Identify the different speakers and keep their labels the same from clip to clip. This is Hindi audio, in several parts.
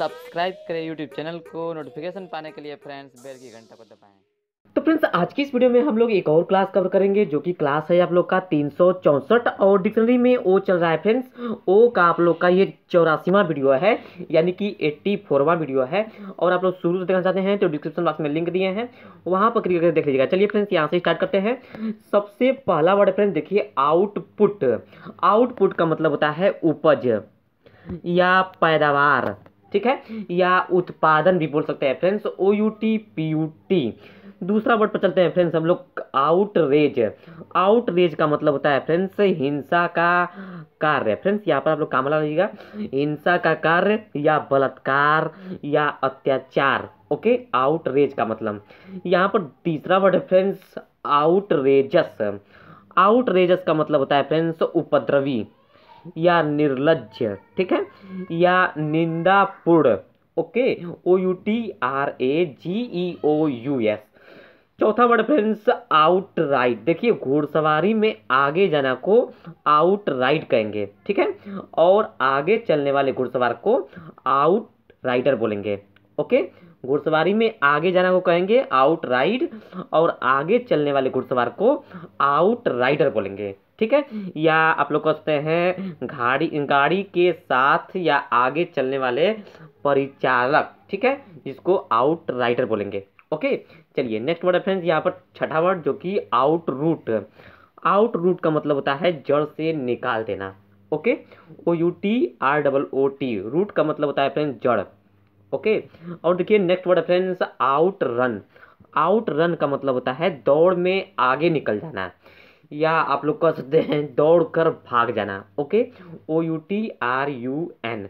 Speaker 1: सब्सक्राइब करें यूट्यूब चैनल को नोटिफिकेशन पाने के लिए फ्रेंड्स बेल की घंटा को दबाएं तो फ्रेंड्स आज की इस वीडियो में हम लोग एक और क्लास कवर करेंगे जो कि क्लास है आप लोग का तीन और डिक्शनरी में ओ चल रहा है फ्रेंड्स ओ का आप लोग का ये चौरासीवा वीडियो है यानी कि एट्टी फोरवा वीडियो है और आप लोग शुरू से देखना चाहते हैं तो डिस्क्रिप्शन बॉक्स में लिंक दिए हैं वहाँ पर क्लिक करके देख लीजिएगा चलिए फ्रेंड्स यहाँ से स्टार्ट करते हैं सबसे पहला वर्ड फ्रेंड्स देखिए आउटपुट आउटपुट का मतलब होता है उपज या पैदावार ठीक है या उत्पादन भी बोल सकते हैं friends O U T P U T दूसरा वर्ड पर चलते हैं फ्रेंड्स हम लोग आउटरेज आउटरेज का मतलब होता है फ्रेंड्स हिंसा का कार्य फ्रेंड्स यहाँ पर आप लोग कामला लीजिएगा हिंसा का कार्य या बलात्कार या अत्याचार ओके आउटरेज का मतलब यहाँ पर तीसरा वर्ड है फ्रेंड्स आउटरेजस आउटरेजस का मतलब होता है फ्रेंड्स उपद्रवी या निर्लज ठीक है या निंदापूर्ण okay O U T R A G E O U S चौथा वर्ड फ्रेंड्स आउट राइड देखिए घोड़सवारी में आगे जाना को आउट राइड कहेंगे ठीक है और आगे चलने वाले घुड़सवार को आउट राइडर बोलेंगे ओके okay? घुड़सवारी में आगे जाना को कहेंगे आउट राइड और आगे चलने वाले घुड़सवार को आउट राइडर बोलेंगे ठीक है या आप लोग कहते हैं गाड़ी गाड़ी के साथ या आगे चलने वाले परिचालक ठीक है जिसको आउट राइडर बोलेंगे ओके चलिए नेक्स्ट वर्ड है फ्रेंड्स यहाँ पर छठा वर्ड जो कि आउट रूट आउट रूट का मतलब होता है जड़ से निकाल देना okay O U T R double O T root का मतलब होता है फ्रेंड्स जड़ ओके और देखिए नेक्स्ट वर्ड है friends outrun outrun का मतलब होता है दौड़ में आगे निकल जाना या आप लोग कह सकते हैं दौड़ कर भाग जाना okay O U T R U N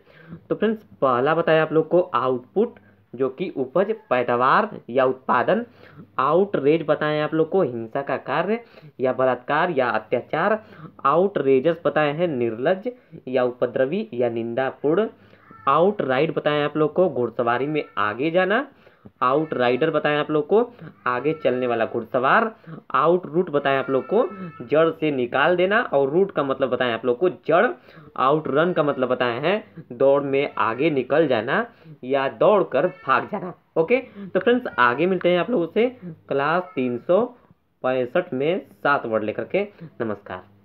Speaker 1: तो फ्रेंड्स पहला बताया आप लोग को आउटपुट जो कि उपज पैदावार या उत्पादन आउटरेज बताएं आप लोग को हिंसा का कार्य या बलात्कार या अत्याचार आउटरेजस बताए हैं निर्लज या उपद्रवी या निंदापूर्ण आउट राइड बताएं आप लोग को घुड़सवारी में आगे जाना आउट राइडर बताएं आप लोग को आगे चलने वाला घुड़सवार आउट रूट बताएं आप लोग को जड़ से निकाल देना और रूट का मतलब बताएं आप लोग को जड़ आउट रन का मतलब बताएं हैं दौड़ में आगे निकल जाना या दौड़ कर भाग जाना ओके तो फ्रेंड्स आगे मिलते हैं आप लोगों से क्लास तीन में सात वर्ड लेकर के नमस्कार